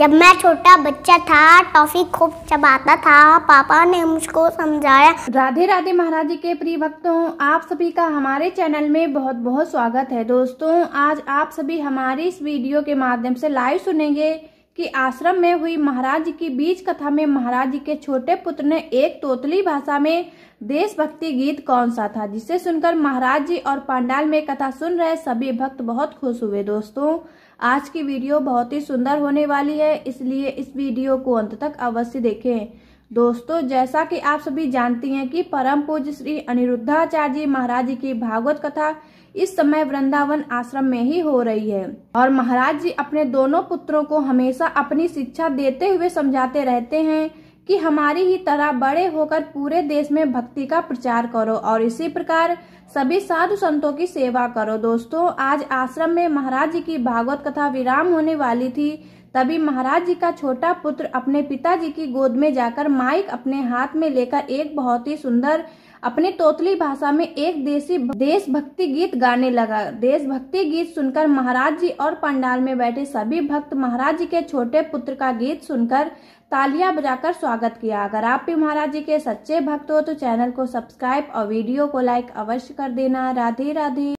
जब मैं छोटा बच्चा था टॉफी खूब चबाता था पापा ने मुझको समझाया राधे राधे महाराज के प्रिय भक्तों आप सभी का हमारे चैनल में बहुत बहुत स्वागत है दोस्तों आज आप सभी हमारी इस वीडियो के माध्यम से लाइव सुनेंगे कि आश्रम में हुई महाराज की बीज कथा में महाराज जी के छोटे पुत्र ने एक तोतली भाषा में देशभक्ति गीत कौन सा था जिसे सुनकर महाराज जी और पांडाल में कथा सुन रहे सभी भक्त बहुत खुश हुए दोस्तों आज की वीडियो बहुत ही सुंदर होने वाली है इसलिए इस वीडियो को अंत तक अवश्य देखें दोस्तों जैसा कि आप सभी जानती हैं कि परम पूज्य श्री अनिरुद्धाचार्य जी महाराज जी की भागवत कथा इस समय वृंदावन आश्रम में ही हो रही है और महाराज जी अपने दोनों पुत्रों को हमेशा अपनी शिक्षा देते हुए समझाते रहते हैं कि हमारी ही तरह बड़े होकर पूरे देश में भक्ति का प्रचार करो और इसी प्रकार सभी साधु संतों की सेवा करो दोस्तों आज आश्रम में महाराज जी की भागवत कथा विराम होने वाली थी तभी महाराज जी का छोटा पुत्र अपने पिताजी की गोद में जाकर माइक अपने हाथ में लेकर एक बहुत ही सुंदर अपने तोतली भाषा में एक देशी देशभक्ति गीत गाने लगा देशभक्ति गीत सुनकर महाराज जी और पंडाल में बैठे सभी भक्त महाराज जी के छोटे पुत्र का गीत सुनकर तालियां बजाकर स्वागत किया अगर आप भी महाराज जी के सच्चे भक्त हो तो चैनल को सब्सक्राइब और वीडियो को लाइक अवश्य कर देना राधे राधे